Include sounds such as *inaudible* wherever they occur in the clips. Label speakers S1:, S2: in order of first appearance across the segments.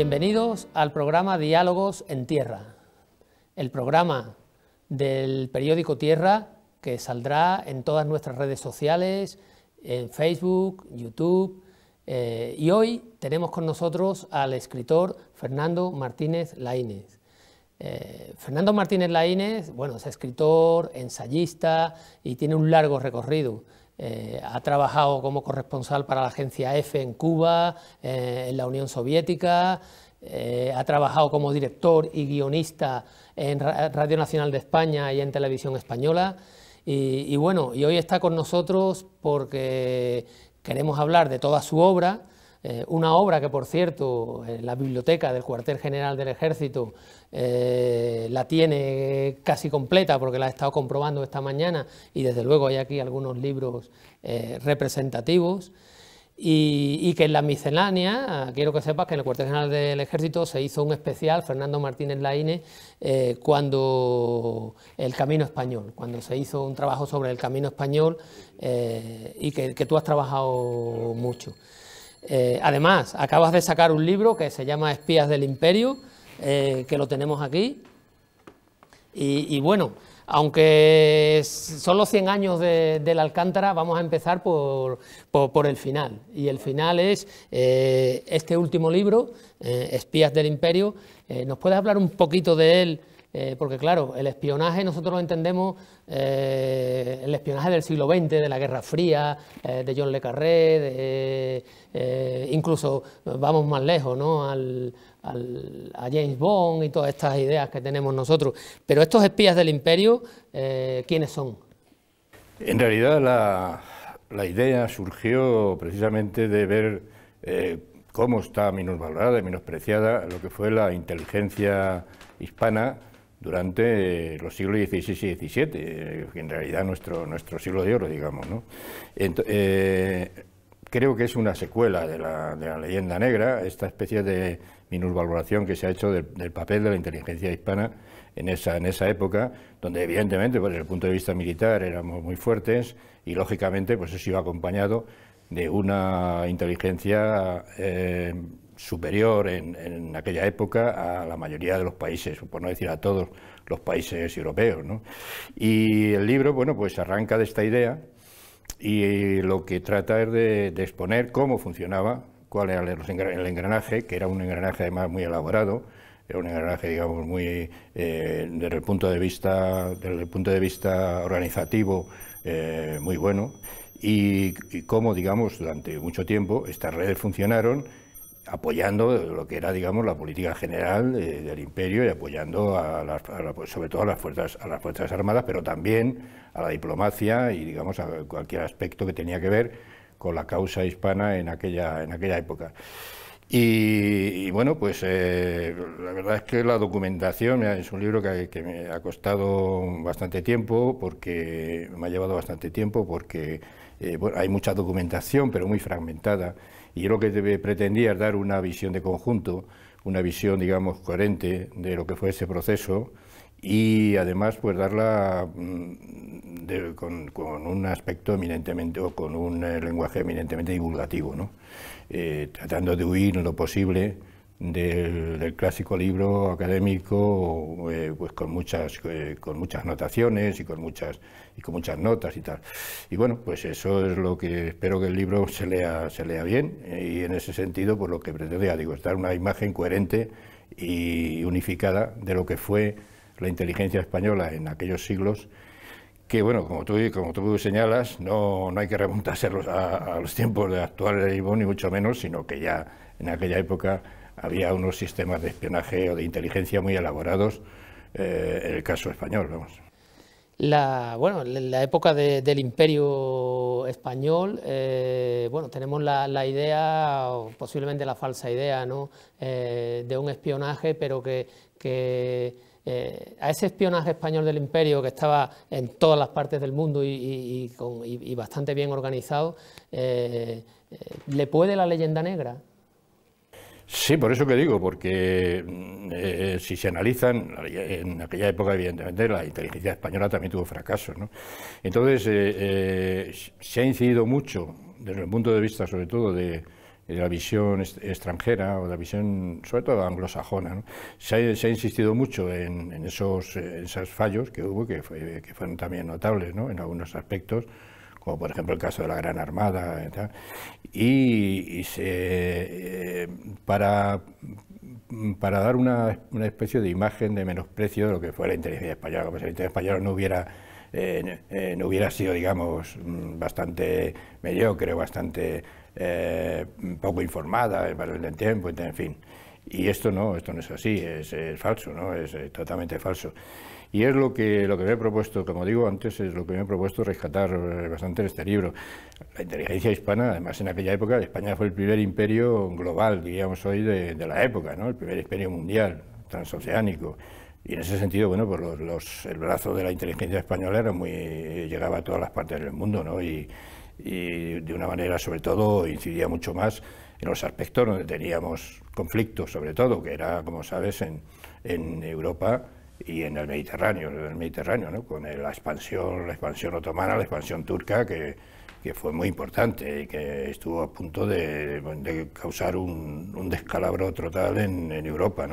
S1: Bienvenidos al programa Diálogos en Tierra, el programa del periódico Tierra que saldrá en todas nuestras redes sociales, en Facebook, YouTube. Eh, y hoy tenemos con nosotros al escritor Fernando Martínez Laínez. Eh, Fernando Martínez Laínez, bueno, es escritor, ensayista y tiene un largo recorrido. Eh, ha trabajado como corresponsal para la agencia EFE en Cuba, eh, en la Unión Soviética, eh, ha trabajado como director y guionista en Radio Nacional de España y en Televisión Española. y bueno, y hoy está con nosotros porque queremos hablar de toda su obra eh, una obra que, por cierto, eh, la biblioteca del cuartel general del ejército eh, la tiene casi completa porque la he estado comprobando esta mañana y desde luego hay aquí algunos libros representativos. Y, que en la miscelánea, quiero que sepas que en el cuartel general del ejército se hizo un especial, Fernando Martínez Laine cuando el Camino Español, cuando se hizo un trabajo sobre el Camino Español y que, tú has trabajado mucho. Eh, además, acabas de sacar un libro que se llama Espías del Imperio, eh, que lo tenemos aquí. Y, bueno, aunque son los 100 años de, la Alcántara, vamos a empezar por, el final. Y el final es eh, este último libro, Espías del Imperio. ¿Nos puedes hablar un poquito de él eh, porque claro, el espionaje nosotros lo entendemos, eh, el espionaje del siglo XX, de la Guerra Fría, eh, de John Le Carré, incluso vamos más lejos, ¿no? Al, a James Bond y todas estas ideas que tenemos nosotros. Pero estos espías del imperio, ¿quiénes son?
S2: En realidad la, idea surgió precisamente de ver cómo está menos valorada y menospreciada lo que fue la inteligencia hispana durante los siglos XVI y XVII, en realidad nuestro, nuestro siglo de oro, digamos. ¿no? Eh, creo que es una secuela de la, leyenda negra, esta especie de minusvaloración que se ha hecho del, papel de la inteligencia hispana en esa, en esa época, donde evidentemente pues, desde el punto de vista militar éramos muy fuertes y lógicamente pues, eso iba acompañado de una inteligencia... Eh, superior en, aquella época a la mayoría de los países, por no decir a todos los países europeos. ¿no? Y el libro, bueno, pues arranca de esta idea y lo que trata es de, exponer cómo funcionaba, cuál era el engranaje, que era un engranaje además muy elaborado, era un engranaje, digamos, muy eh, desde el punto de vista, punto de vista organizativo, eh, muy bueno. Y, y, cómo, digamos, durante mucho tiempo estas redes funcionaron apoyando lo que era, digamos, la política general eh, del imperio y apoyando a sobre todo a las fuerzas a las fuerzas armadas, pero también a la diplomacia y digamos a cualquier aspecto que tenía que ver con la causa hispana en aquella en aquella época. Y, bueno, pues eh, la verdad es que la documentación es un libro que, me ha costado bastante tiempo porque me ha llevado bastante tiempo porque eh, hay mucha documentación, pero muy fragmentada. Y yo lo que pretendía es dar una visión de conjunto, una visión, digamos, coherente de lo que fue ese proceso y además pues darla mm, con, un aspecto eminentemente o con un eh, lenguaje eminentemente divulgativo, ¿no? Eh, tratando de huir lo posible del, clásico libro académico eh, pues con muchas, con muchas notaciones y con muchas y con muchas notas y tal. Y bueno, pues eso es lo que espero que el libro se lea, se lea bien eh, y en ese sentido, pues lo que pretendía, digo, dar una imagen coherente y unificada de lo que fue la inteligencia española en aquellos siglos que bueno, como tú, como tú señalas, no, no hay que remontarse a, los, tiempos de actual ni mucho menos, sino que ya en aquella época había unos sistemas de espionaje o de inteligencia muy elaborados eh, en el caso español, vamos
S1: la, bueno, la época del imperio español, eh, bueno, tenemos la, idea, posiblemente la falsa idea, ¿no? Eh, de un espionaje, pero que, que eh, a ese espionaje español del imperio que estaba en todas las partes del mundo y bastante bien organizado, le puede la leyenda negra.
S2: Sí, por eso que digo, porque mm, eh, eh, si se analizan, en aquella época, evidentemente, la inteligencia española también tuvo fracasos. Entonces, eh, se ha incidido mucho, desde el punto de vista, sobre todo, de, la visión extranjera o la visión, sobre todo, anglosajona. Se, ha, insistido mucho en, esos, fallos que hubo, que, que fueron también notables en algunos aspectos como por ejemplo el caso de la Gran Armada, eh, y, eh, para, para dar una, una, especie de imagen de menosprecio de lo que fue la inteligencia española, como si la inteligencia española no hubiera eh, no hubiera sido, digamos, mm, bastante mediocre, bastante poco informada, el valor del tiempo, en fin. Y esto no, esto no es así, es, falso, ¿no? es, totalmente falso. Y es lo que, lo que me he propuesto, como digo antes, es lo que me he propuesto rescatar eh, bastante en este libro. La inteligencia hispana, además en aquella época, España fue el primer imperio global, diríamos hoy, de, la época, ¿no? el primer imperio mundial, transoceánico. Y en ese sentido, bueno, pues el brazo de la inteligencia española era muy, llegaba a todas las partes del mundo, ¿no? y de una manera, sobre todo, incidía mucho más en los aspectos donde teníamos conflictos, sobre todo, que era, como sabes, en, Europa y en el Mediterráneo, el Mediterráneo con la expansión, la expansión otomana, la expansión turca, que, fue muy importante y que estuvo a punto de, causar un, descalabro total en, Europa.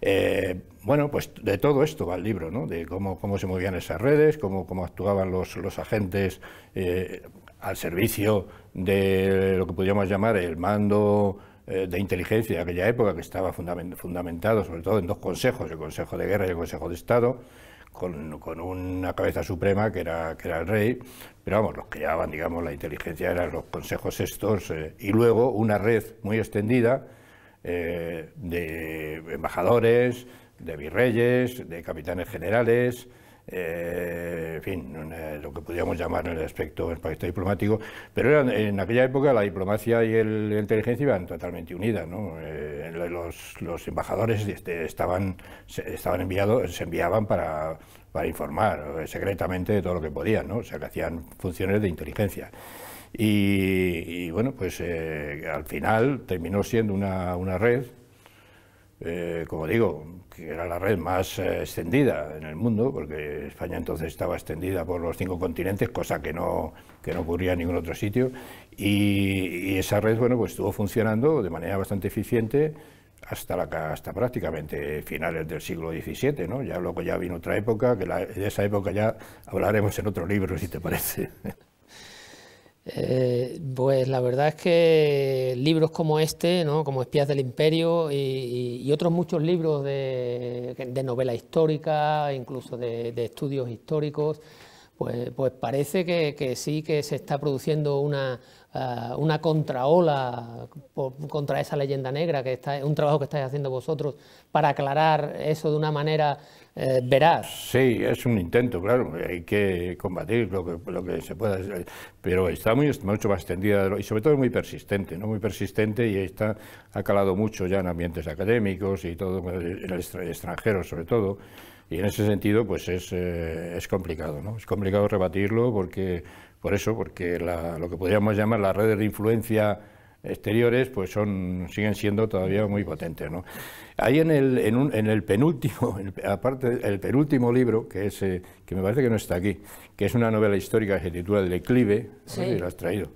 S2: Eh, bueno, pues de todo esto va el libro, ¿no? de cómo, cómo se movían esas redes, cómo, cómo actuaban los, los agentes eh, al servicio de lo que podríamos llamar el mando eh, de inteligencia de aquella época, que estaba fundamentado sobre todo en dos consejos, el Consejo de Guerra y el Consejo de Estado, con, una cabeza suprema que era, que era el rey, pero vamos, los que llevaban, digamos, la inteligencia eran los consejos estos, eh, y luego una red muy extendida eh, de embajadores, de virreyes, de capitanes generales, eh, en fin, eh, lo que podríamos llamar en el aspecto, el diplomático, pero en aquella época la diplomacia y el, la inteligencia iban totalmente unidas. Eh, los, embajadores este, estaban, se, estaban enviados, se enviaban para, informar eh, secretamente de todo lo que podían, o sea que hacían funciones de inteligencia. Y, bueno, pues al final terminó siendo una red eh, como digo, que era la red más eh, extendida en el mundo, porque España entonces estaba extendida por los cinco continentes, cosa que no, que no ocurría en ningún otro sitio, y, esa red bueno, pues estuvo funcionando de manera bastante eficiente hasta, la, hasta prácticamente finales del siglo XVII, ¿no? Ya luego ya vino otra época, que de esa época ya hablaremos en otro libro, si te parece. *laughs*
S1: Eh, pues la verdad es que libros como este, ¿no? como Espías del Imperio y, otros muchos libros de, novela histórica, incluso de, estudios históricos, pues, pues parece que, sí que se está produciendo una, eh, una contraola contra esa leyenda negra, que está, un trabajo que estáis haciendo vosotros para aclarar eso de una manera eh, veraz.
S2: Sí, es un intento, claro, hay que combatir lo que, lo que se pueda, pero está muy, mucho más extendida y sobre todo muy persistente, ¿no? muy persistente y está, ha calado mucho ya en ambientes académicos y todo, en el extranjero sobre todo, y en ese sentido pues es, eh, es complicado, ¿no? es complicado rebatirlo porque por eso, porque lo que podríamos llamar las redes de influencia exteriores pues son siguen siendo todavía muy potentes ¿no? ahí en el, penúltimo *laughs* aparte el penúltimo libro que es eh, que me parece que no está aquí que es una novela histórica que se titula El declive sí. lo has traído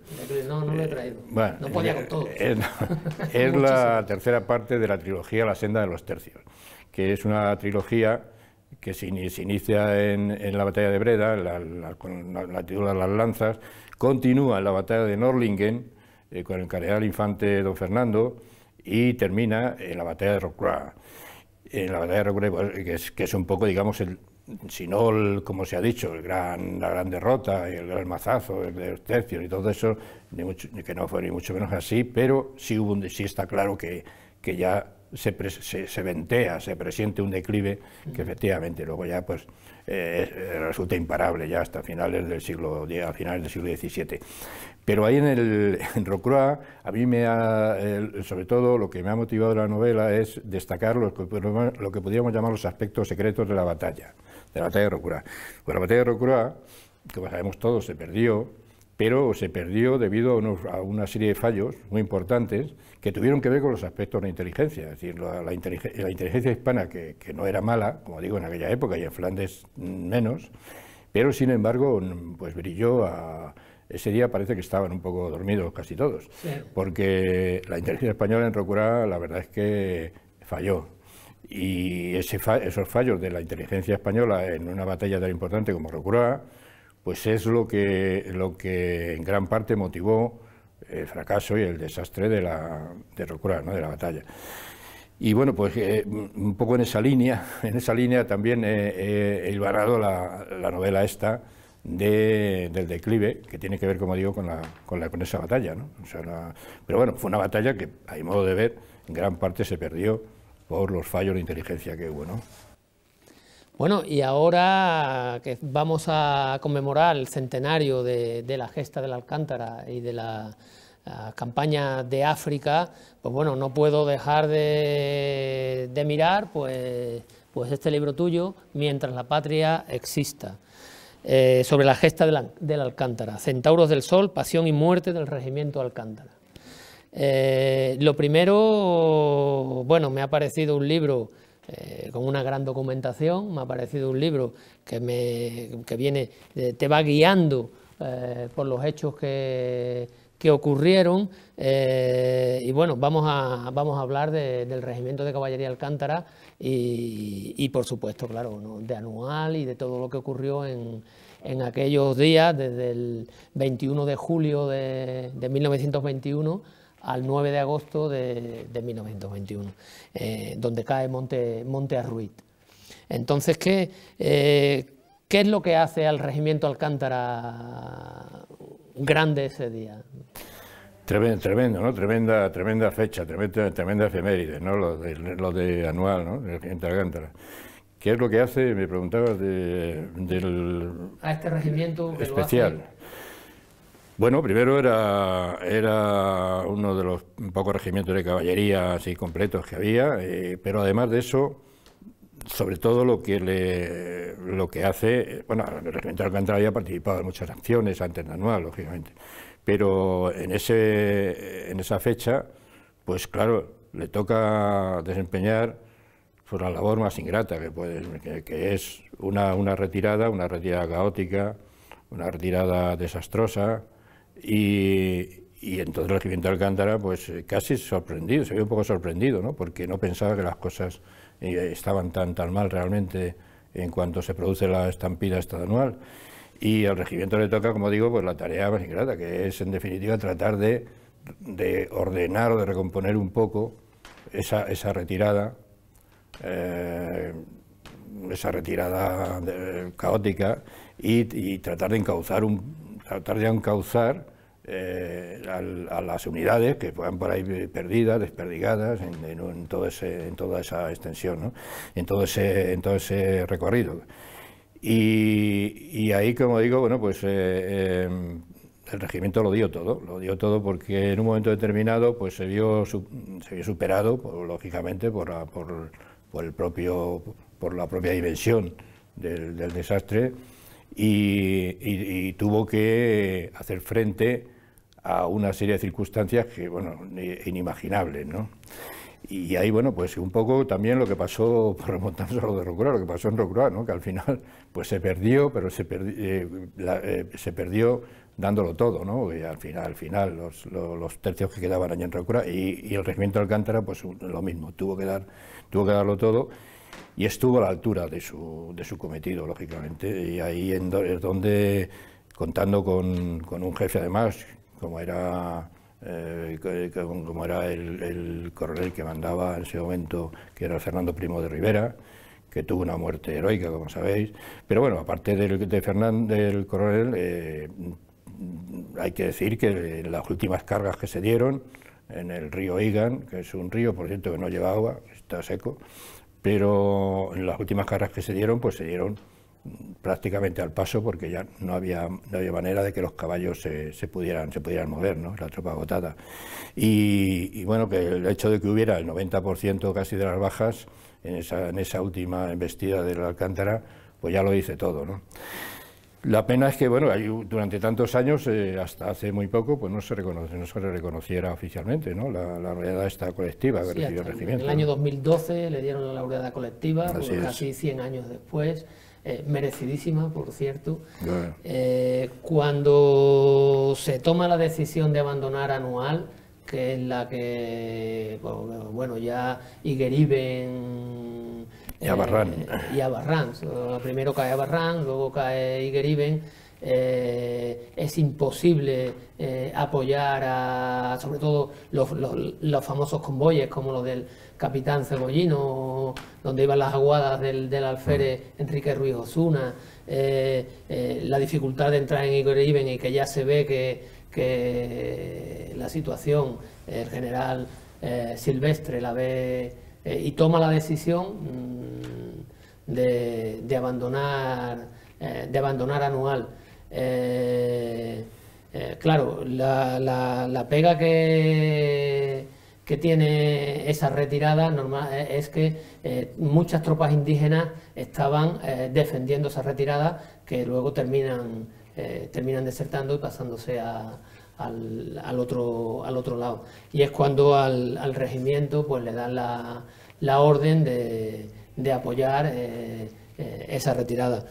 S1: no no lo he eh, traído no podía con todo es la
S2: *laughs* tercera parte de la trilogía La senda de los tercios que es una trilogía que se inicia en, la batalla de Breda, la, con la, la titula Las Lanzas, continúa en la batalla de Norlingen eh, con el cardenal infante don Fernando y termina en la batalla de Rocroi. En la batalla de Rocroi, que es, que es un poco, digamos, el, si no, como se ha dicho, el gran, la gran derrota, el gran mazazo, el de tercios y todo eso, que no fue ni mucho menos así, pero sí, hubo un, sí está claro que, que ya se, se, ventea, se presiente un declive que efectivamente luego ya pues eh, eh, resulta imparable ya hasta finales del siglo a finales del siglo XVII. Pero ahí en el *laughs* en a mí me sobre todo lo que me ha motivado la novela es destacar lo que, podríamos llamar los aspectos secretos de la batalla, de la batalla de Rocrua. Pues la batalla de Rocroi, como sabemos todos, se perdió pero se perdió debido a, una serie de fallos muy importantes que tuvieron que ver con los aspectos de la inteligencia. Es decir, la, inteligencia, hispana, que, no era mala, como digo, en aquella época y en Flandes mm, menos, pero sin embargo, pues brilló Ese día parece que estaban un poco dormidos casi todos, porque la inteligencia española en Rocura la verdad es que falló. Y esos fallos de la inteligencia española en una batalla tan importante como Rocura, pues es lo que, lo que en gran parte motivó el fracaso y el desastre de la de la batalla. Y bueno, pues eh, un poco en esa línea, *laughs* en esa línea también eh, eh, he la, novela esta del declive, que tiene que ver, como digo, con, la, con, esa batalla. pero bueno, fue una batalla que, a mi modo de ver, en gran parte se perdió por los fallos de inteligencia que hubo.
S1: Bueno, y ahora que vamos a conmemorar el centenario de, la gesta del Alcántara y de la campaña de África, pues bueno, no puedo dejar de, mirar pues, pues este libro tuyo, Mientras la patria exista. Eh, sobre la gesta del Alcántara, Centauros del Sol, Pasión y Muerte del Regimiento Alcántara. Eh, lo primero, bueno, me ha parecido un libro eh, con una gran documentación. Me ha parecido un libro que, me, viene, eh, te va guiando eh, por los hechos que, ocurrieron. y bueno, vamos a, hablar del Regimiento de Caballería Alcántara y, por supuesto, claro, de Anual y de todo lo que ocurrió en, aquellos días, desde el 21 de julio de 1921 al 9 de agosto de, 1921, eh, donde cae Monte, Monte Arruit. Entonces, ¿qué, eh, ¿qué es lo que hace al regimiento Alcántara grande ese día?
S2: Tremendo, tremendo, ¿no? Tremenda, tremenda fecha, tremenda, tremenda efeméride, ¿no? Lo de, anual, ¿no? El regimiento Alcántara. ¿Qué es lo que hace? Me preguntabas del...
S1: A este regimiento especial.
S2: Bueno, primero era, uno de los pocos regimientos de caballería así completos que había, eh, pero además de eso, sobre todo lo que lo que hace, bueno, el regimiento de Alcántara había participado en muchas acciones antes de anual, lógicamente, pero en, ese, en esa fecha, pues claro, le toca desempeñar por pues, la labor más ingrata que, puede, que es una, una retirada, una retirada caótica, una retirada desastrosa, y, entonces el regimiento de Alcántara, pues eh, casi sorprendido, se ve un poco sorprendido, ¿no? porque no pensaba que las cosas eh, estaban tan, tan mal realmente en cuanto se produce la estampida anual Y al regimiento le toca, como digo, pues la tarea más ingrata, que es en definitiva tratar de, de ordenar o de recomponer un poco esa, esa retirada, eh, esa retirada caótica, y, y tratar de encauzar un, tratar de encauzar eh, a, las unidades que fueran por ahí perdidas, desperdigadas en, todo en toda esa extensión, en, todo ese, todo ese recorrido. Y, ahí, como digo, bueno, pues eh, eh, el regimiento lo dio todo, lo dio todo porque en un momento determinado pues se vio, se superado, lógicamente, por, la, el propio, por la propia dimensión del desastre y, tuvo que hacer frente a una serie de circunstancias que, bueno, inimaginables, ¿no? Y ahí, bueno, pues un poco también lo que pasó, *laughs* por a lo de Rocura, lo que pasó en Rocura, ¿no? que al final pues se perdió, pero se, eh, eh, se perdió dándolo todo, ¿no? al final, al final los, los, tercios que quedaban allá en Rocura y, y, el regimiento de Alcántara, pues lo mismo, tuvo que, dar, tuvo que darlo todo y estuvo a la altura de su, cometido, lógicamente. Y ahí en es donde, contando con, un jefe además, como era, eh, como era el, coronel que mandaba en ese momento, que era Fernando Primo de Rivera, que tuvo una muerte heroica, como sabéis. Pero bueno, aparte del, de del coronel, eh, hay que decir que las últimas cargas que se dieron en el río Igan, que es un río, por cierto, que no lleva agua, está seco, pero en las últimas carreras que se dieron, pues se dieron prácticamente al paso porque ya no había, no había manera de que los caballos se, pudieran, se pudieran mover, ¿no? la tropa agotada. Y, bueno, que el hecho de que hubiera el 90% casi de las bajas en esa, en esa última embestida del Alcántara, pues ya lo dice todo. ¿no? La pena es que, bueno, durante tantos años, eh, hasta hace muy poco, pues no se, reconoce, no se reconociera oficialmente, ¿no? La, la laureada esta colectiva que recibió el En el año
S1: 2012 le dieron la laureada colectiva, casi 100 años después, eh, merecidísima, por cierto. Eh, cuando se toma la decisión de abandonar anual, que es la que, bueno, ya Igueriben
S2: y a Barran. Eh,
S1: y a Primero cae a Barran, luego cae Igeriben. Eh, es imposible eh, apoyar a, sobre todo, los, famosos convoyes como los del capitán Cebollino, donde iban las aguadas del, del alférez mm. Enrique Ruiz Osuna, eh, la dificultad de entrar en Igor Iben y que ya se ve que, que la situación, el general Silvestre la ve y toma la decisión de, abandonar, eh, de abandonar anual. Eh, eh, claro, la, pega que, que tiene esa retirada normal, es que muchas tropas indígenas estaban defendiendo esa retirada que luego terminan, terminan desertando y pasándose al, otro, al otro lado. Y es cuando al, regimiento pues, le dan la orden de, de apoyar eh, eh, esa retirada.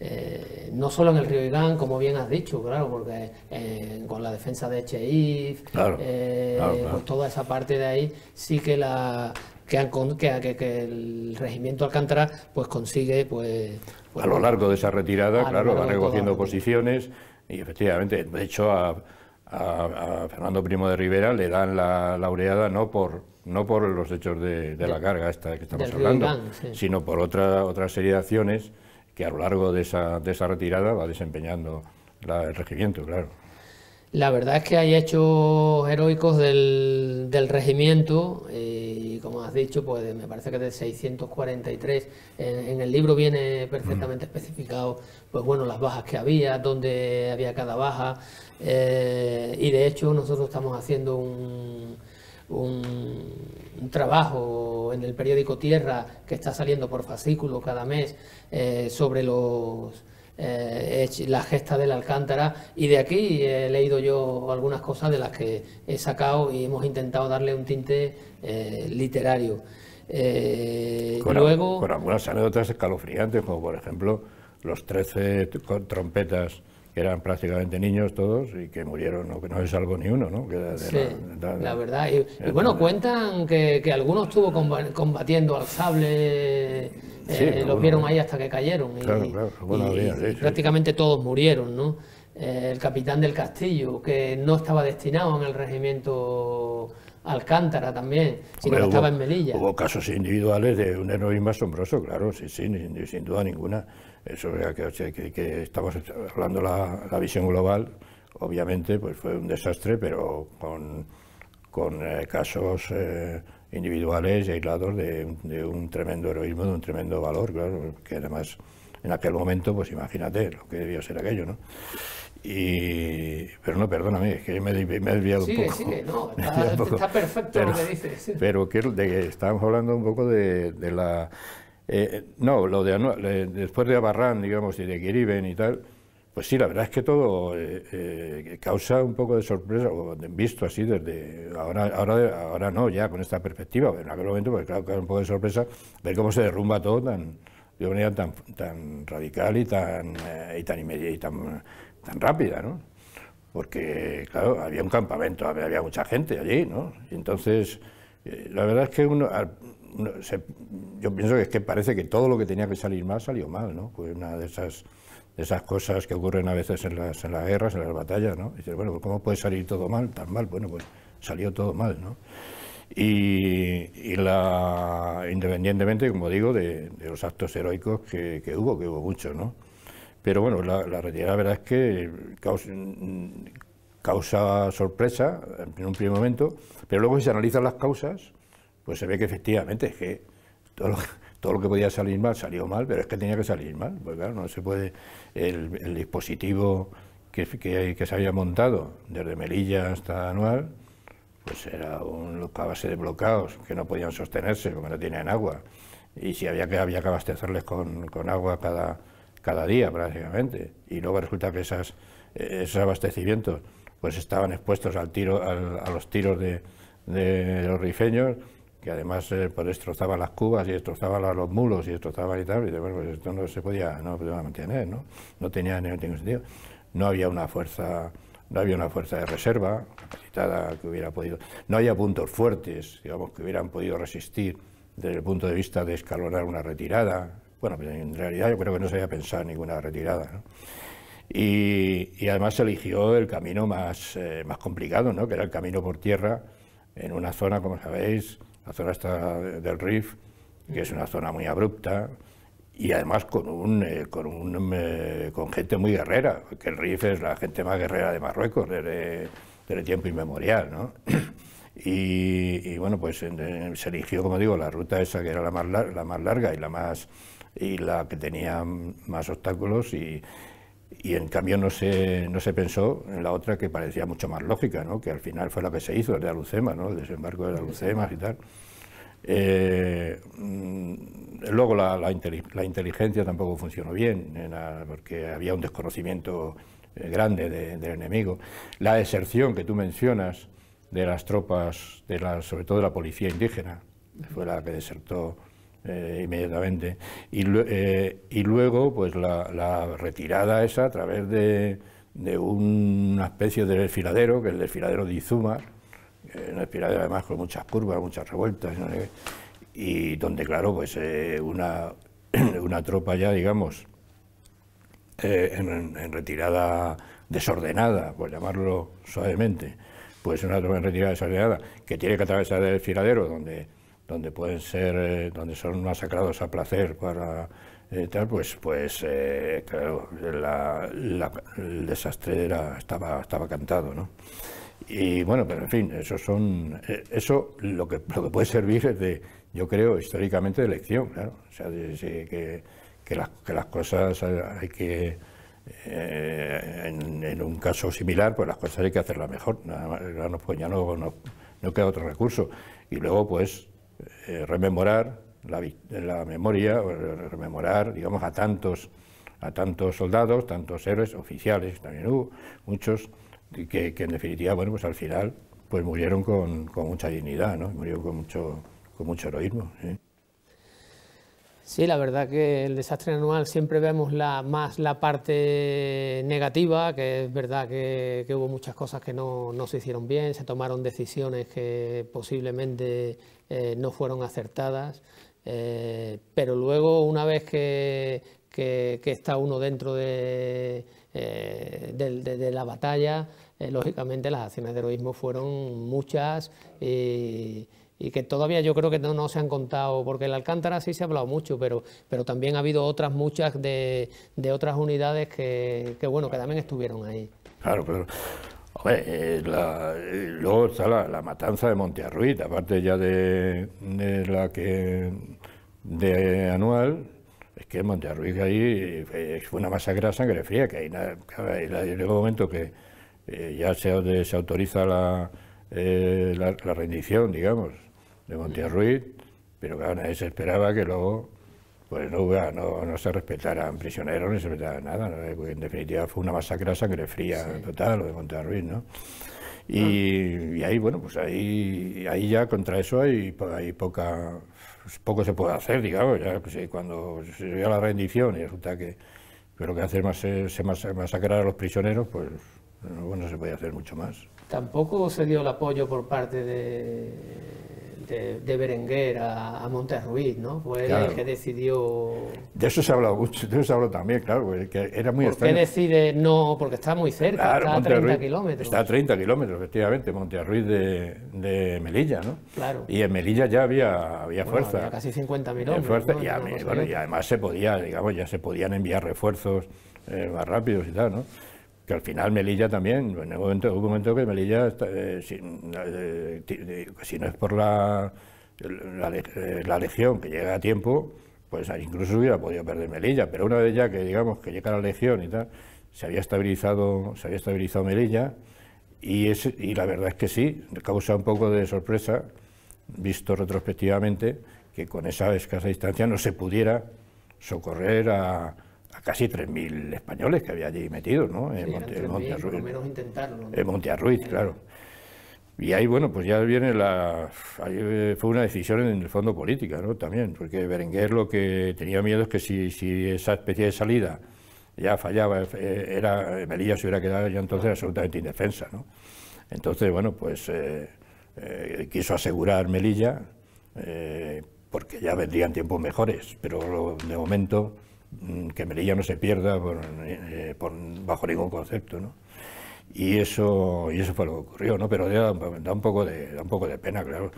S1: Eh, no solo en el Río Irán, como bien has dicho, claro, porque con la defensa de Cheif, pues toda esa parte de ahí, sí que la que, han, que, el regimiento Alcántara pues consigue pues,
S2: pues a lo largo de esa retirada, claro, va recogiendo posiciones y efectivamente, de hecho a, a, Fernando Primo de Rivera le dan la laureada no por no por los hechos de, la carga esta que estamos hablando, sino por otra, otra serie de acciones que a lo largo de esa, de esa retirada va desempeñando el regimiento, claro.
S1: La verdad es que hay hechos heroicos del, del regimiento eh, y como has dicho, pues me parece que de 643 en, el libro viene perfectamente especificado, pues bueno, las bajas que había, dónde había cada baja eh, y de hecho nosotros estamos haciendo un, un, trabajo en el periódico Tierra que está saliendo por fascículo cada mes eh, sobre los eh, la gesta del Alcántara y de aquí he leído yo algunas cosas de las que he sacado y hemos intentado darle un tinte eh, literario. Con luego... con
S2: algunas anécdotas escalofriantes, como por ejemplo los 13 trompetas que eran prácticamente niños todos y que murieron, no, que no es algo ni uno, ¿no?
S1: la, verdad. Y, bueno, cuentan que, algunos estuvo combatiendo al sable, eh, los vieron ahí hasta que cayeron. Y, claro, prácticamente todos murieron, ¿no? Eh, el capitán del castillo, que no estaba destinado en el regimiento Alcántara también, sino que estaba en Melilla.
S2: Hubo casos individuales de un heroísmo asombroso, claro, sí, sí, sin duda ninguna. Eso, que, que, estamos hablando la, la visión global, obviamente pues fue un desastre, pero con, con eh, casos eh, individuales y aislados de, un tremendo heroísmo, de un tremendo valor, claro, que además en aquel momento, pues imagínate lo que debió ser aquello, ¿no? Y, pero no, perdóname, es que me, he desviado un poco. está, perfecto pero, lo que dices. Pero que, de, hablando un poco de la eh, eh, no, lo de eh, después de Abarrán, digamos, y de Kiriben y tal, pues sí, la verdad es que todo causa un poco de sorpresa, visto así desde ahora, ahora, ahora no, ya con esta perspectiva, en aquel momento, pues claro, causa un poco de sorpresa ver cómo se derrumba todo tan, de una manera tan, tan radical y tan, y tan, inmediata, y tan, rápida, ¿no? Porque, claro, había un campamento, había mucha gente allí, ¿no? entonces, la verdad es que uno, yo pienso que es que parece que todo lo que tenía que salir mal salió mal, ¿no? Pues una de esas, de esas cosas que ocurren a veces en las, en las guerras, en las batallas, ¿no? Dices, bueno, pues, ¿cómo puede salir todo mal, tan mal? Bueno, pues salió todo mal, ¿no? Y, la, independientemente, como digo, de, los actos heroicos que, hubo, que hubo muchos ¿no? Pero bueno, la, la realidad, verdad es que causa, causa sorpresa en un primer momento, pero luego si se analizan las causas, pues se ve que efectivamente es que todo lo, *laughs* todo lo que podía salir mal salió mal, pero es que tenía que salir mal, porque claro, no se puede, el, dispositivo que, que, se había montado desde Melilla hasta Anual, pues era un a base de bloqueados que no podían sostenerse porque no tenían agua, y si había que, había que abastecerles con, agua cada, día prácticamente, y luego resulta que esas, esos abastecimientos pues estaban expuestos al tiro, al, a los tiros de, de los rifeños, que además por eh, pues destrozaban las cubas y destrozaban los mulos y destrozaban y tal, y bueno, pues, esto no se podía, no podía mantener, ¿no? No tenía ningún sentido. No había una fuerza, no había una fuerza de reserva capacitada que hubiera podido, no había puntos fuertes, digamos, que hubieran podido resistir desde el punto de vista de escalonar una retirada. Bueno, pues, en realidad yo creo que no se había pensado en ninguna retirada, y, además se eligió el camino más, eh, más complicado, que era el camino por tierra, en una zona, como sabéis, la zona esta del Rif, que es una zona muy abrupta y además con, un, eh, con, un eh, con gente muy guerrera, que el Rif es la gente más guerrera de Marruecos desde, tiempo inmemorial. ¿no? *clears throat* Y, bueno, pues se eligió, como digo, la ruta esa que era la más, la más larga y la, más, y la que tenía más obstáculos y, y en cambio no se, no se pensó en la otra que parecía mucho más lógica, que al final fue la que se hizo, el de Alucema, ¿no? el desembarco de Alucema y tal. Eh, mm, luego la, la, inteligencia tampoco funcionó bien, porque había un desconocimiento eh, grande del enemigo. La deserción que tú mencionas de las tropas, de la, sobre todo de la policía indígena, fue la que desertó eh, inmediatamente. Eh, y, luego, pues la, retirada esa a través de, una especie de desfiladero, que es el desfiladero de Izuma, un desfiladero además con muchas curvas, muchas revueltas, y donde, claro, pues eh, una, *clears throat* una tropa ya, digamos, en, en, retirada desordenada, por llamarlo suavemente, pues una tropa en retirada desordenada, que tiene que atravesar el desfiladero donde donde pueden ser, eh, donde son masacrados a placer para eh, tal, pues, pues eh, la, el desastre era, estaba, estaba cantado, ¿no? Y bueno, pero en fin, eso son, eso lo que, lo que puede servir es de, yo creo, históricamente de lección, claro, o sea, de, que, las, cosas hay que en, un caso similar, pues las cosas hay que hacerlas mejor, ya no, pues ya no, no queda otro recurso. Y luego, pues, eh, rememorar la, memoria, rememorar, digamos, a tantos, a tantos soldados, tantos héroes oficiales, también hubo muchos, que, que en definitiva, bueno, pues al final, pues murieron con, mucha dignidad, ¿no? Murieron con mucho, con mucho heroísmo.
S1: ¿sí? la verdad que el desastre anual siempre vemos la, más la parte negativa, que es verdad que, hubo muchas cosas que no, no, se hicieron bien, se tomaron decisiones que posiblemente eh, no fueron acertadas, eh, pero luego una vez que, que, está uno dentro de, eh, la batalla, lógicamente las acciones de heroísmo fueron muchas y, que todavía yo creo que no, se han contado, porque el Alcántara sí se ha hablado mucho, pero, pero también ha habido otras muchas de, otras unidades que, bueno, que también estuvieron ahí. Claro, pero
S2: Hombre, eh, la, eh, luego está la, matanza de Montearruit, aparte ya de, la que de anual, es que Montearruit ahí eh, fue una masacre a sangre fría, que hay en momento que ya se, autoriza la, la, rendición, digamos, de Montearruit, pero claro, nadie se esperaba que luego pues no, no, se respetaran prisioneros, ni se respetaran nada, en definitiva fue una masacre a sangre fría total, lo de Monterruiz, ¿no? Ah. Y, ahí, bueno, pues ahí, ya contra eso hay, poca, pues poco se puede hacer, digamos, ya, pues, eh, cuando se ve la rendición y resulta que, lo que hacer más es masacrar a los prisioneros, pues no se puede hacer mucho más.
S1: Tampoco se dio el apoyo por parte de de, Berenguer a, a, Monterruiz, ¿no? Fue el que decidió...
S2: De eso se ha hablado mucho, de eso se ha hablado también, claro, que era muy ¿Por qué
S1: decide no? Porque está muy cerca, está a 30 kilómetros. Está
S2: a 30 kilómetros, efectivamente, Monterruiz de, de Melilla, ¿no? Claro. Y en Melilla ya había, había fuerza. Había casi 50 hombres. Fuerza, y, y además se podía, digamos, ya se podían enviar refuerzos eh, más rápidos y tal, ¿no? al final Melilla también, en el momento, que Melilla, eh, eh, si, no es por la, eh, la, legión que llega a tiempo, pues incluso hubiera podido perder Melilla, pero una vez ya que digamos que llega la legión y tal, se había estabilizado, se había estabilizado Melilla y, es, y la verdad es que sí, causa un poco de sorpresa, visto retrospectivamente, que con esa escasa distancia no se pudiera socorrer a casi 3.000 españoles que había allí metidos, ¿no? En, en claro. Y ahí, bueno, pues ya viene la... Ahí eh, fue una decisión en el fondo política, ¿no? También, porque Berenguer lo que tenía miedo es que si, esa especie de salida ya fallaba, eh, era, eh, Melilla se hubiera quedado ya entonces absolutamente indefensa, ¿no? Entonces, bueno, pues quiso asegurar Melilla, porque ya vendrían tiempos mejores, pero de momento Mm, que Melilla no se pierda por, eh, bajo ningún concepto, Y eso, y eso fue lo que ocurrió, ¿no? Pero da, un poco de, un poco de pena, claro.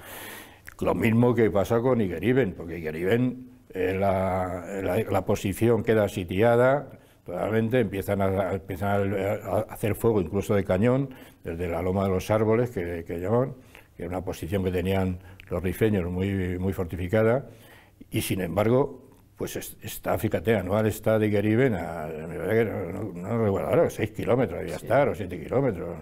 S2: Lo mismo que pasa con Igeriben, porque Igeriben, eh, la, la, posición queda sitiada, totalmente, empiezan, a, a, hacer fuego incluso de cañón desde la loma de los árboles que, que llaman, que era una posición que tenían los rifeños muy, muy fortificada, y sin embargo pues está, fíjate, anual está de Geriben a, no, recuerdo ahora, 6 kilómetros debía estar, o 7 kilómetros.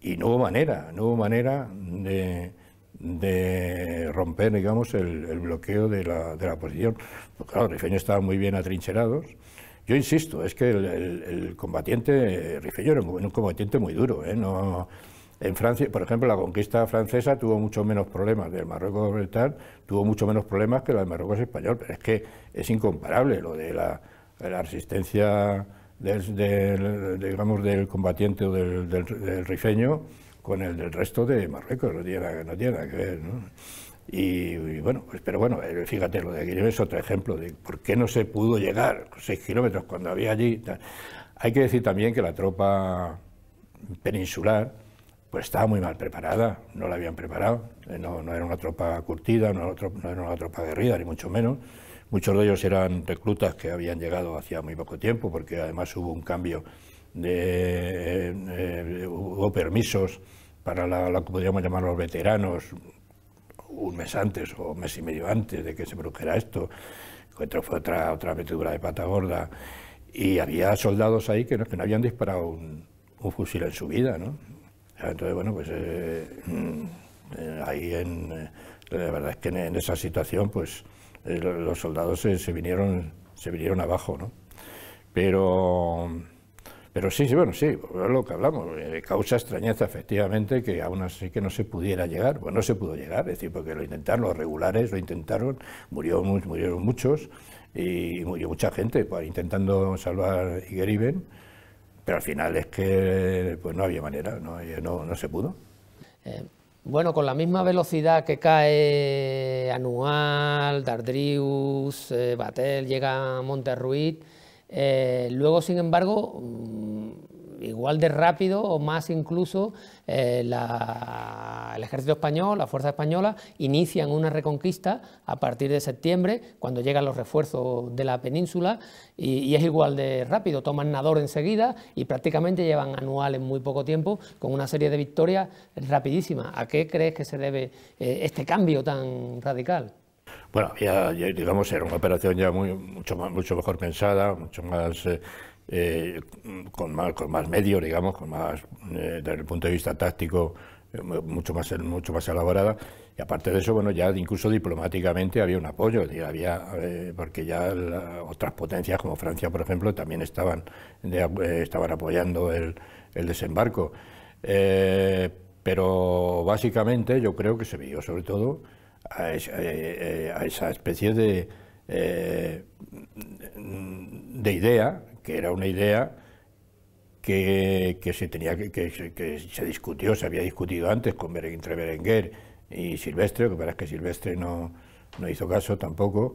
S2: Y no hubo manera, no hubo manera de, de romper, digamos, el, bloqueo de la, posición. Porque, claro, Rifeño estaba muy bien atrincherados. Yo insisto, es que el, combatiente rifeño era un, combatiente muy duro, ¿eh? No, en Francia, por ejemplo, la conquista francesa tuvo mucho menos problemas del Marruecos oriental, tuvo mucho menos problemas que la del Marruecos español, pero es que es incomparable lo de la, resistencia del, digamos, del combatiente o del, rifeño con el del resto de Marruecos, no tiene, no tiene nada que ver. ¿no? Y, bueno, pues, pero bueno, eh, fíjate, lo de Guinea es otro ejemplo de por qué no se pudo llegar seis kilómetros cuando había allí. Hay que decir también que la tropa peninsular pues estaba muy mal preparada, no la habían preparado, eh, no, era una tropa curtida, no era, una tropa guerrida, ni mucho menos. Muchos de ellos eran reclutas que habían llegado hacía muy poco tiempo, porque además hubo un cambio de, eh, hubo permisos para la, lo que podríamos llamar los veteranos un mes antes o un mes y medio antes de que se produjera esto, Esto fue otra, otra metedura de pata gorda, y había soldados ahí que no, que no habían disparado un fusil en su vida, ¿no? Entonces, bueno, pues eh, mm, eh, ahí en, eh, la verdad es que en, esa situación, pues los soldados se, vinieron, se vinieron abajo, ¿no? Pero, sí, sí, bueno, sí, es lo que hablamos, causa extrañeza efectivamente que aún así que no se pudiera llegar, bueno, no se pudo llegar, es decir, porque lo intentaron, los regulares lo intentaron, murió, murieron muchos y murió mucha gente pues, intentando salvar Igeriben pero al final es que pues no había manera, no, se pudo.
S1: Eh, bueno, con la misma velocidad que cae Anual, Dardrius, eh, Batel, llega a Monterruid, eh, luego, sin embargo, mm, igual de rápido o más incluso eh, el ejército español, la fuerza española, inician una reconquista a partir de septiembre, cuando llegan los refuerzos de la península, y, es igual de rápido, toman Nador enseguida y prácticamente llevan anual en muy poco tiempo con una serie de victorias rapidísimas. ¿A qué crees que se debe eh, este cambio tan radical?
S2: Bueno, ya, digamos, era una operación ya muy, mucho, mucho mejor pensada, mucho más eh, eh, con, más, con más medios, digamos, con más, eh, desde el punto de vista táctico, eh, mucho más, mucho más elaborada. Y aparte de eso, bueno, ya incluso diplomáticamente había un apoyo, había, porque ya otras potencias como Francia, por ejemplo, también estaban, estaban apoyando el, el desembarco. pero básicamente yo creo que se vio sobre todo a, esa, a esa especie de, de idea que era una idea que, se tenía que, se discutió, se había discutido antes con entre Berenguer y Silvestre, que pasa es que Silvestre no, no hizo caso tampoco,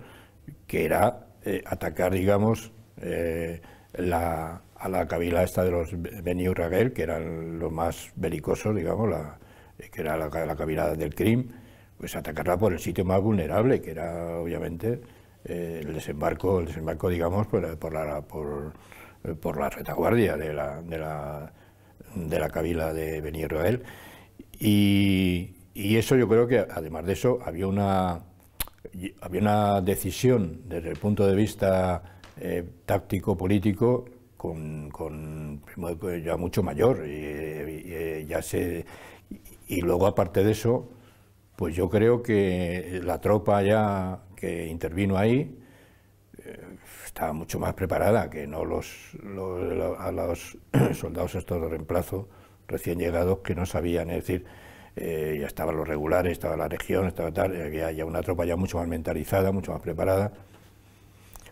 S2: que era eh, atacar, digamos, eh, la, a la cabila esta de los Beni Urraguel, que eran los más belicosos, digamos, la, eh, que era la, la del crimen, pues atacarla por el sitio más vulnerable, que era obviamente eh, el desembarco, el desembarco digamos, pues, eh, por, eh, por, la, retaguardia de la, de la, de la cabila de Benirroel. Y, y eso yo creo que, además de eso, había una, había una decisión desde el punto de vista táctico, político, con, ya mucho mayor. ya se, y luego, aparte de eso, pues yo creo que la tropa ya que intervino ahí, eh, estaba mucho más preparada que no los, a los *clears throat* soldados estos de reemplazo recién llegados que no sabían, es decir, eh, ya estaban los regulares, estaba la región, estaba tal, eh, había una tropa ya mucho más mentalizada, mucho más preparada.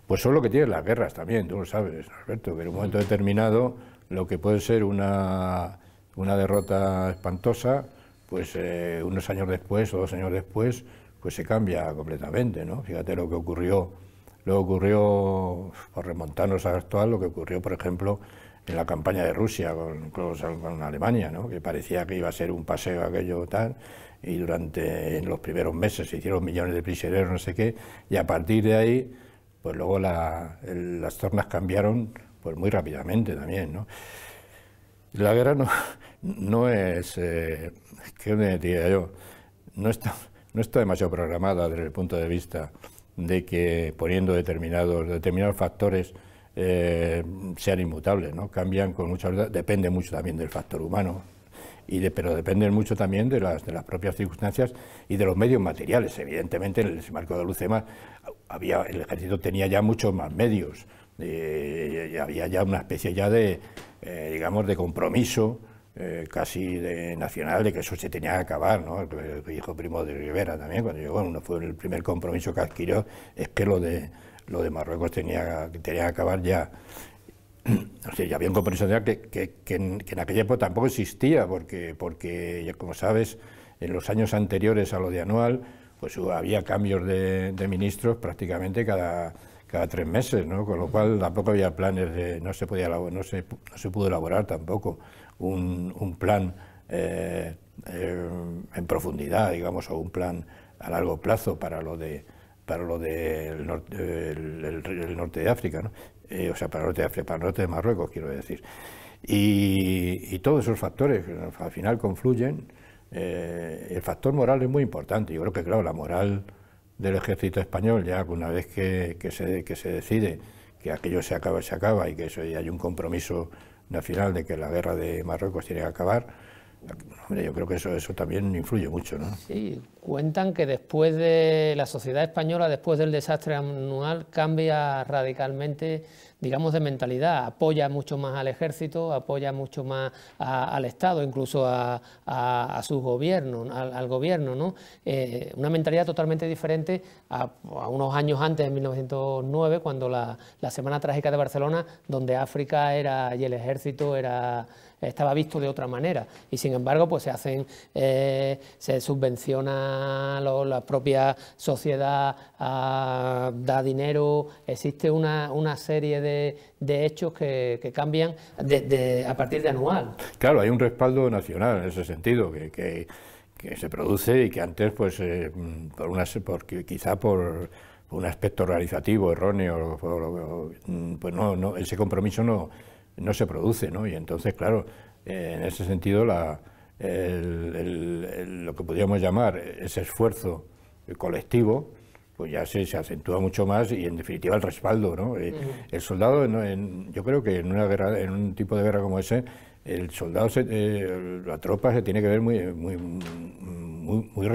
S2: Pues es lo que tienen las guerras también, tú lo sabes, Alberto, que en un momento determinado lo que puede ser una, derrota espantosa, pues unos años después o dos años después pues se cambia completamente, ¿no? Fíjate lo que ocurrió, lo ocurrió, por remontarnos a actual, lo que ocurrió, por ejemplo, en la campaña de Rusia con, Alemania, ¿no? que parecía que iba a ser un paseo aquello tal, y durante los primeros meses se hicieron millones de prisioneros, no sé qué, y a partir de ahí, pues luego las tornas cambiaron pues muy rápidamente también. ¿no? La guerra no, *laughs* no es, eh, ¿qué me diría yo? No está no está demasiado programada desde el punto de vista de que poniendo determinados, determinados factores eh, sean inmutables, ¿no? cambian con mucha depende mucho también del factor humano, y de, pero dependen mucho también de las, de las propias circunstancias y de los medios materiales. Evidentemente, en el marco de Lucema había, el ejército tenía ya muchos más medios, eh, había ya una especie ya de, eh, digamos, de compromiso eh, casi de, nacional de que eso se tenía que acabar, ¿no? El, hijo primo de Rivera también, cuando llegó, bueno, fue el primer compromiso que adquirió, es que lo de, lo de Marruecos tenía, tenía que acabar ya. *clears throat* O sea, ya había un compromiso que, que, en, aquella época tampoco existía, porque, porque, como sabes, en los años anteriores a lo de anual, pues había cambios de, de ministros prácticamente cada cada tres meses, ¿no? Con lo cual tampoco había planes de, no se podía no se, no se pudo elaborar tampoco un, plan eh, eh, en profundidad, digamos, o un plan a largo plazo para lo de para lo del norte, de África, eh, o sea, para el norte de África, para norte de Marruecos, quiero decir. Y, todos esos factores al final confluyen. el factor moral es muy importante. Yo creo que, claro, la moral del ejército español, ya una vez que, se, que se decide que aquello se acaba, se acaba y que eso, hay un compromiso final de que la guerra de Marruecos tiene que acabar yo creo que eso, eso también influye mucho,
S1: ¿no? Sí, cuentan que después de la sociedad española, después del desastre anual, cambia radicalmente, digamos, de mentalidad. Apoya mucho más al ejército, apoya mucho más al Estado, incluso a, a, al, gobierno, ¿no? Eh, una mentalidad totalmente diferente a, unos años antes, en 1909, cuando la, la Semana Trágica de Barcelona, donde África era y el ejército era estaba visto de otra manera y sin embargo pues se hacen, eh, se subvenciona la propia sociedad, ah, da dinero, existe una, una serie de, de hechos que, cambian de, a partir de anual.
S2: Claro, hay un respaldo nacional en ese sentido que... que se produce y que antes, pues, eh, por una por, quizá por un aspecto realizativo erróneo, pues no, no, ese compromiso no, no se produce, ¿no? Y entonces, claro, en ese sentido, la, lo que podríamos llamar ese esfuerzo colectivo, pues ya se, acentúa mucho más y en definitiva el respaldo, ¿no? Eh, el soldado, yo creo que en una guerra, en un tipo de guerra como ese, el soldado, eh, la tropa se tiene que ver muy, muy, muy,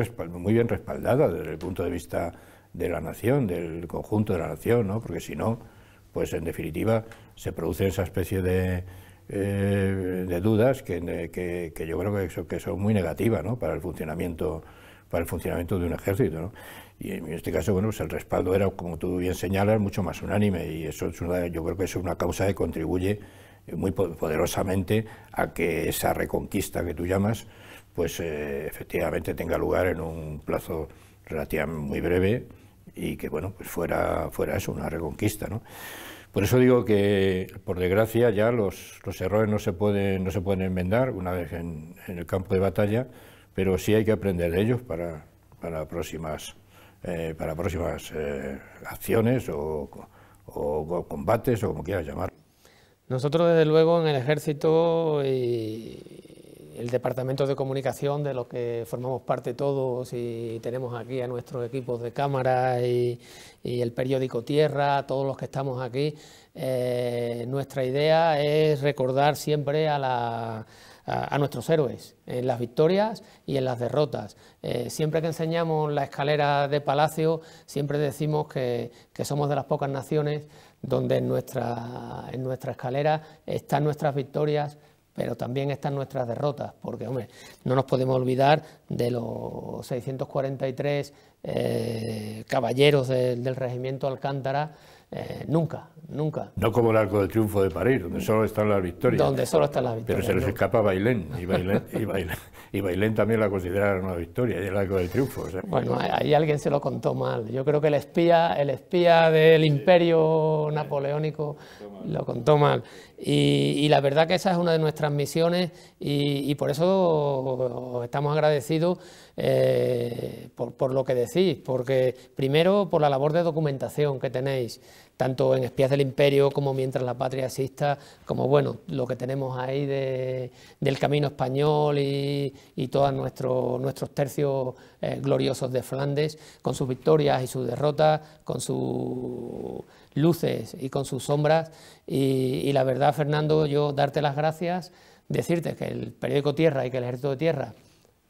S2: bien respaldada desde el punto de vista de la nación, del conjunto de la nación, ¿no? Porque si no, pues en definitiva se produce esa especie de, eh, dudas que, yo creo que son, que muy negativas para el funcionamiento para el funcionamiento de un ejército. Y en este caso, bueno, pues el respaldo era, como tú bien señalas, mucho más unánime y eso es una, yo creo que es una causa que contribuye eh, muy poderosamente a que esa reconquista que tú llamas, pues eh, efectivamente tenga lugar en un plazo relativamente muy breve y que bueno, pues fuera, fuera eso, una reconquista. ¿no? Por eso digo que, por desgracia, ya los, errores no se, pueden, no se pueden enmendar una vez en, el campo de batalla, pero sí hay que aprender de ellos para, para próximas, eh, para próximas eh, acciones o, combates o como quieras llamar.
S1: Nosotros, desde luego, en el ejército el departamento de comunicación de los que formamos parte todos y tenemos aquí a nuestros equipos de cámara y, el periódico Tierra, todos los que estamos aquí, eh, nuestra idea es recordar siempre a nuestros héroes, en las victorias y en las derrotas. Eh, siempre que enseñamos la escalera de Palacio, siempre decimos que, somos de las pocas naciones donde en nuestra escalera están nuestras victorias pero también están nuestras derrotas, porque hombre, no nos podemos olvidar de los 643 eh, caballeros del regimiento Alcántara, eh, nunca, nunca.
S2: No como el Arco del Triunfo de París, donde solo están las victorias. Donde solo están las victorias. Pero se les escapa Bailén, y Bailén, también la consideraron una victoria, y el Arco del Triunfo. Bueno, ahí
S1: alguien se lo contó mal. Yo creo que el espía, el espía del imperio napoleónico lo contó mal. Y, la verdad que esa es una de nuestras misiones y, por eso estamos agradecidos eh, por, lo que decís, porque primero por la labor de documentación que tenéis, tanto en Espías del Imperio como Mientras la Patria exista, como bueno, lo que tenemos ahí del camino español y, todos nuestros tercios eh, gloriosos de Flandes, con sus victorias y sus derrotas, con sus luces y con sus sombras. Y, la verdad, Fernando, yo darte las gracias, decirte que el periódico Tierra y que el Ejército de Tierra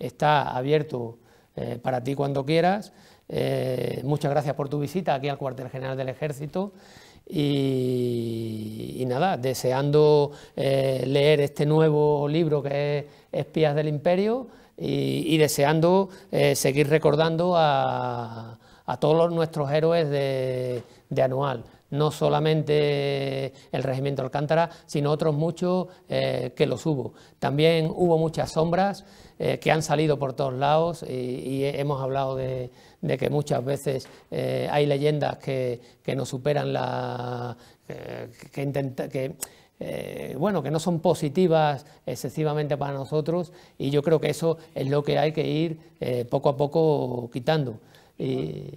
S1: está abierto eh, para ti cuando quieras eh, muchas gracias por tu visita aquí al cuartel general del ejército y, nada, deseando eh, leer este nuevo libro que es Espías del Imperio y, deseando eh, seguir recordando a, todos nuestros héroes de, anual no solamente el regimiento Alcántara, sino otros muchos que los hubo. También hubo muchas sombras que han salido por todos lados y hemos hablado de, de que muchas veces eh, hay leyendas que, que superan la... que, intenta, que eh, bueno, que no son positivas excesivamente para nosotros y yo creo que eso es lo que hay que ir eh, poco a poco quitando. Y,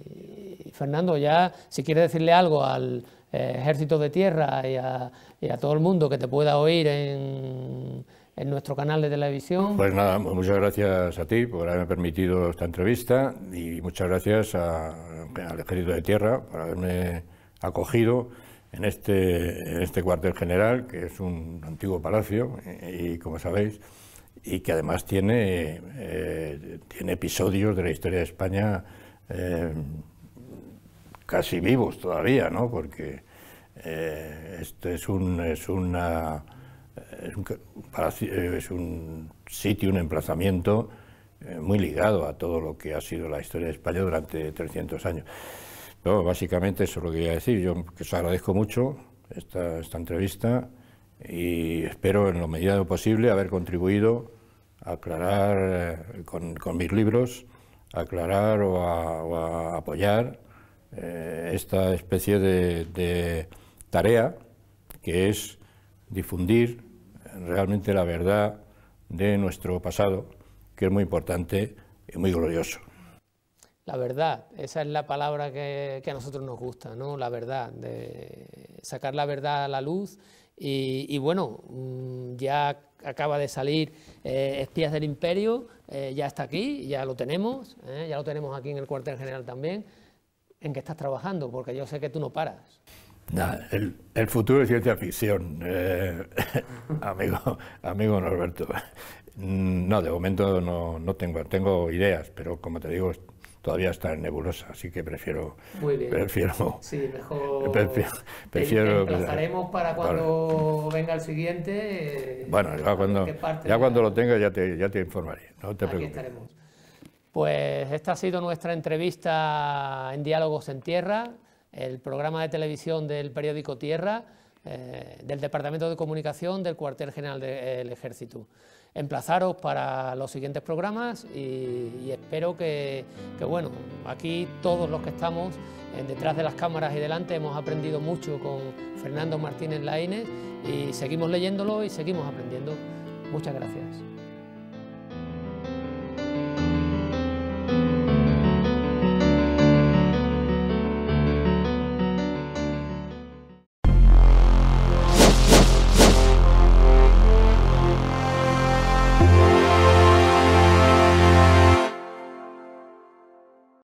S1: Fernando, ya si quieres decirle algo al ejército de tierra y a, y a, todo el mundo que te pueda oír en en nuestro canal de televisión. Pues
S2: nada, pues muchas gracias a ti por haberme permitido esta entrevista y muchas gracias a, al Ejército de Tierra por haberme acogido en este, este cuartel general, que es un antiguo palacio y, como sabéis, y que además tiene, eh, tiene episodios de la historia de España eh, casi vivos todavía, ¿no? porque eh, este es, un, es una eh, es un, eh, es un sitio, un emplazamiento eh, muy ligado a todo lo que ha sido la historia de España durante 300 años. básicamente eso es lo que quería decir. Yo que os agradezco mucho esta, esta entrevista y espero en lo medida posible haber contribuido a aclarar con, mis libros, aclarar o a, apoyar esta especie de, tarea que es difundir realmente la verdad de nuestro pasado, que es muy importante y muy
S1: glorioso. La verdad, esa es la palabra que, a nosotros nos gusta, ¿no? La verdad, de sacar la verdad a la luz y, bueno, mm, ya acaba de salir eh, Espías del Imperio, eh, ya está aquí, ya lo tenemos, eh, ya lo tenemos aquí en el cuartel general también. ¿En qué estás trabajando? Porque yo sé que tú no paras
S2: el, futuro es ciencia ficción, eh, *laughs* amigo, amigo Norberto. Mm, no, de momento no, no, tengo, tengo ideas, pero como te digo, todavía está en nebulosa, así que prefiero... Muy bien. Prefiero... Sí, mejor... *laughs* Prefiero... prefiero para cuando
S1: venga el siguiente. Eh, bueno, ya cuando, ya cuando
S2: lo tenga ya te, ya te informaré, no te Aquí
S1: Pues esta ha sido nuestra entrevista en Diálogos en Tierra el programa de televisión del periódico Tierra, eh, del Departamento de Comunicación del Cuartel General del Ejército. Emplazaros para los siguientes programas y, espero que, bueno, aquí todos los que estamos detrás de las cámaras y delante hemos aprendido mucho con Fernando Martínez Laínez y seguimos leyéndolo y seguimos aprendiendo. Muchas gracias.